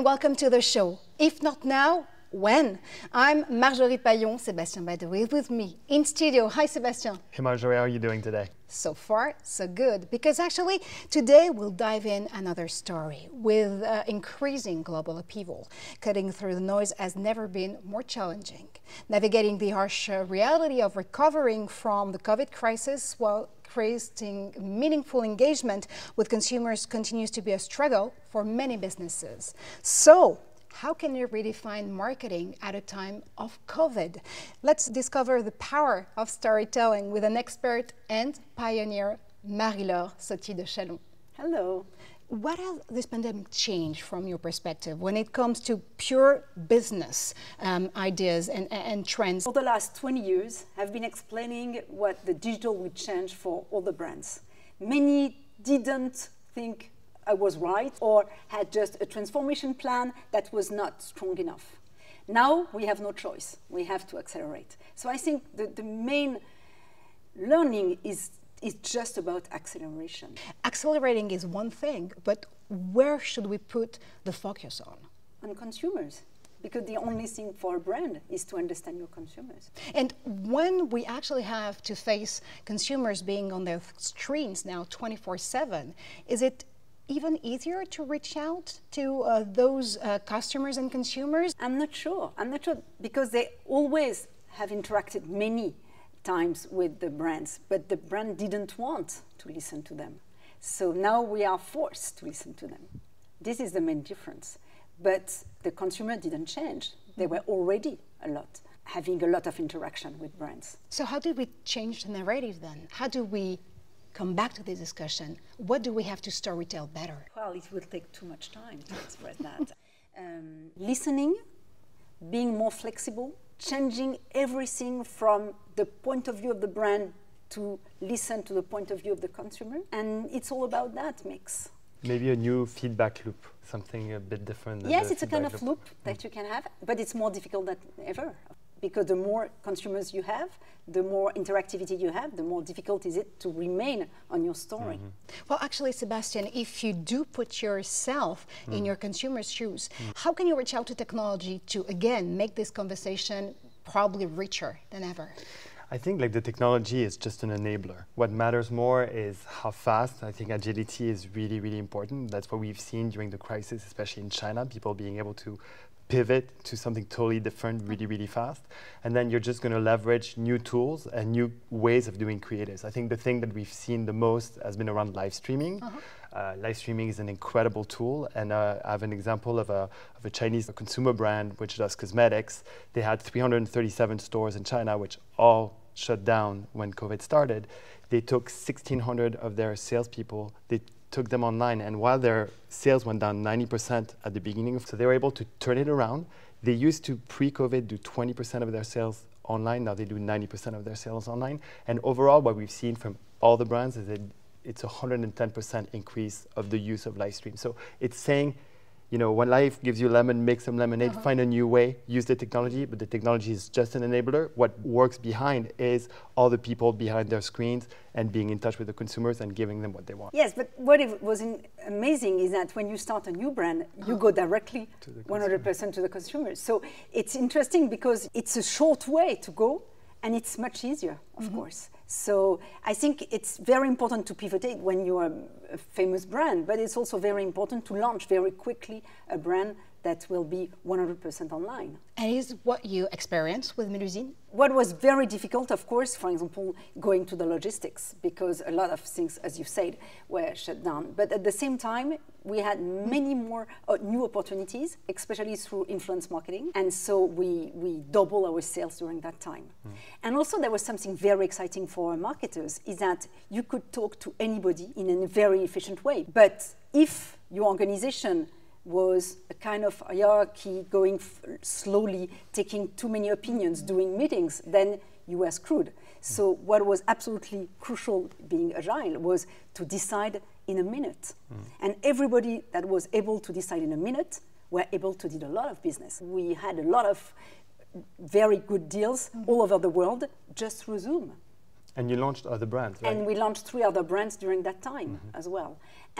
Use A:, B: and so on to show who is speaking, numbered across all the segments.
A: and welcome to the show. If not now, when. I'm Marjorie Payon, Sébastien Badoué with me in studio. Hi, Sébastien.
B: Hey, Marjorie, how are you doing today?
A: So far, so good. Because actually, today we'll dive in another story with uh, increasing global upheaval. Cutting through the noise has never been more challenging. Navigating the harsh uh, reality of recovering from the COVID crisis while creating meaningful engagement with consumers continues to be a struggle for many businesses. So, how can you redefine marketing at a time of COVID? Let's discover the power of storytelling with an expert and pioneer, Marie-Laure Sauty de Chalon. Hello. What has this pandemic changed from your perspective when it comes to pure business um, ideas and, and trends? For the last 20 years, I've been
C: explaining what the digital would change for all the brands. Many didn't think I uh, was right or had just a transformation plan that was not strong enough. Now we have no choice. We have to accelerate. So I think the, the main learning is, is just about acceleration.
A: Accelerating is one thing, but where should we put the focus on?
C: On consumers because the only thing for a brand is to understand your consumers.
A: And when we actually have to face consumers being on their screens now 24 7, is it even easier to reach out to uh, those uh, customers and
C: consumers? I'm not sure. I'm not sure because they always have interacted many times with the brands, but the brand didn't want to listen to them. So now we are forced to listen to them. This is the main difference. But the consumer didn't change. They were already a lot having a lot of interaction with brands. So
A: how did we change the narrative then? How do we come back to this discussion. What do we have to storytell better?
C: Well, it will take too much time to express that. Um, listening, being more flexible, changing everything from the point of view of the brand to listen to the point of view of the consumer. And it's all about that mix.
B: Maybe a new feedback loop, something a bit different. yes, it's a kind of loop,
C: loop that mm. you can have, but it's more difficult than ever because the more consumers you have, the more interactivity you have, the more difficult is it to remain on your story. Mm -hmm. Well, actually,
A: Sebastian, if you do put yourself mm -hmm. in your consumer's shoes, mm -hmm. how can you reach out to technology to, again, make this conversation probably richer than ever?
B: I think like the technology is just an enabler. What matters more is how fast. I think agility is really, really important. That's what we've seen during the crisis, especially in China, people being able to pivot to something totally different really, really fast. And then you're just going to leverage new tools and new ways of doing creatives. I think the thing that we've seen the most has been around live streaming. Uh -huh. Uh, live streaming is an incredible tool. And uh, I have an example of a, of a Chinese consumer brand which does cosmetics. They had 337 stores in China, which all shut down when COVID started. They took 1,600 of their salespeople, they took them online, and while their sales went down 90% at the beginning, so they were able to turn it around. They used to pre-COVID do 20% of their sales online. Now they do 90% of their sales online. And overall, what we've seen from all the brands is that it's a 110% increase of the use of live stream. So it's saying you know, when Life gives you lemon, make some lemonade, uh -huh. find a new way, use the technology, but the technology is just an enabler. What works behind is all the people behind their screens and being in touch with the consumers and giving them what they want. Yes,
C: but what was amazing is that when you start a new brand, you go directly 100% to the consumers. So it's interesting because it's a short way to go and it's much easier, of mm -hmm. course. So I think it's very important to pivotate when you are a famous brand, but it's also very important to launch very quickly a brand that will be 100% online. And is what you experienced with Medusine? What was very difficult, of course, for example, going to the logistics, because a lot of things, as you said, were shut down. But at the same time, we had many more uh, new opportunities, especially through influence marketing. And so we, we double our sales during that time. Mm. And also there was something very exciting for marketers is that you could talk to anybody in a very efficient way. But if your organization was a kind of hierarchy going slowly, taking too many opinions, doing meetings, then you were screwed. Hmm. So what was absolutely crucial being agile was to decide in a minute. Mm. And everybody that was able to decide in a minute were able to did a lot of business. We had a lot of very good deals mm. all over the world just through Zoom.
B: And you launched other brands, right? And we
C: launched three other brands during that time mm -hmm. as well.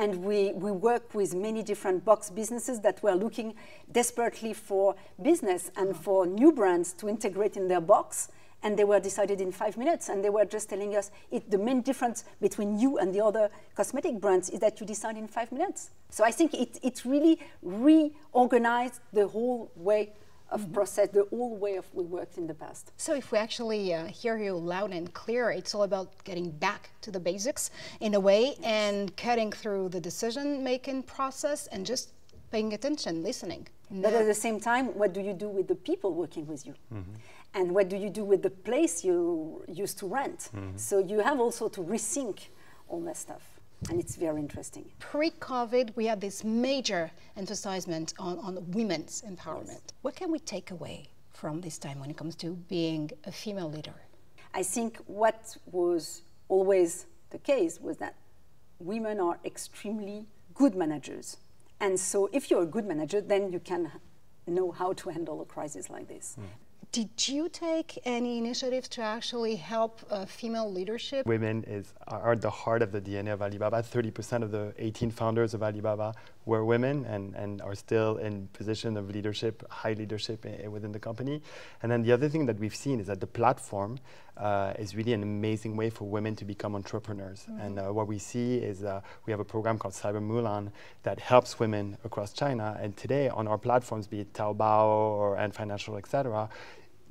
C: And we, we work with many different box businesses that were looking desperately for business and for new brands to integrate in their box and they were decided in five minutes. And they were just telling us it, the main difference between you and the other cosmetic brands is that you decide in five minutes. So I think it, it really reorganized the whole way of mm -hmm. process, the whole way of we worked in the past. So if we actually uh, hear you
A: loud and clear, it's all about getting back to the basics in a way yes. and cutting through the decision-making process and just paying attention, listening. But at the same time,
C: what do you do with the people working with you? Mm -hmm and what do you do with the place you used to rent? Mm -hmm. So you have also to rethink all that stuff. And it's very interesting.
A: Pre-COVID, we had this major emphasizement on, on women's empowerment. Yes.
C: What can we take away from this time when it comes to being a female leader? I think what was always the case was that women are extremely good managers. And so if you're a good manager, then you can know how to handle a crisis like this. Mm. Did you take any initiatives to actually
A: help uh, female leadership?
B: Women is, are at the heart of the DNA of Alibaba. 30% of the 18 founders of Alibaba were women and, and are still in position of leadership, high leadership eh, eh, within the company. And then the other thing that we've seen is that the platform uh, is really an amazing way for women to become entrepreneurs. Mm -hmm. And uh, what we see is uh, we have a program called Cyber Mulan that helps women across China. And today on our platforms, be it Taobao or, and Financial, etc.,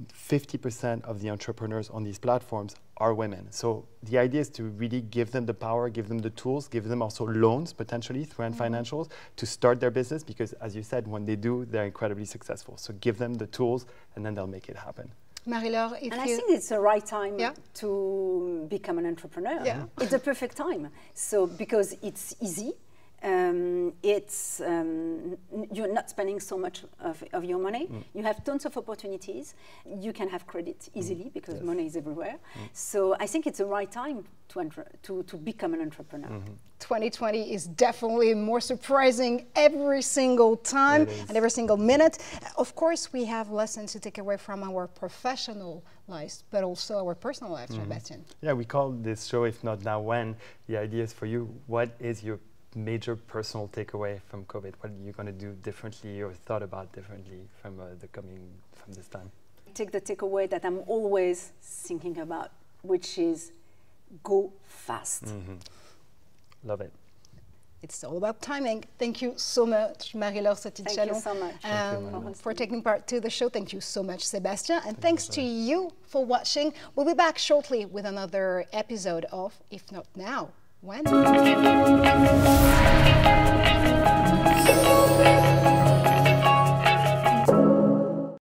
B: 50% of the entrepreneurs on these platforms are women. So the idea is to really give them the power, give them the tools, give them also loans potentially through End mm -hmm. Financials to start their business because, as you said, when they do, they're incredibly successful. So give them the tools and then they'll make it happen.
C: Marie-Laure, if and I think it's the right time yeah. to become an entrepreneur. Yeah. It's the perfect time. So because it's easy, um, it's um, you're not spending so much of, of your money. Mm. You have tons of opportunities. You can have credit mm. easily mm. because yes. money is everywhere. Mm. So I think it's the right time to to, to become an entrepreneur. -hmm. 2020 is
A: definitely more surprising every single time and every single minute. Of course, we have lessons to take away from our professional lives, but also our personal lives, mm -hmm.
B: Yeah, we call this show If Not Now When. The idea is for you, what is your major personal takeaway from COVID? What are you going to do differently or thought about differently from uh, the coming from this time?
C: Take the takeaway that I'm always thinking about, which is go
B: fast. Mm -hmm. Love it.
A: It's all about timing. Thank you so much, Marie-Laure Thank you so much. Um, you, for taking part to the show. Thank you so much, Sebastian. And thanks to you for watching. We'll be back shortly with another episode of If Not Now. When?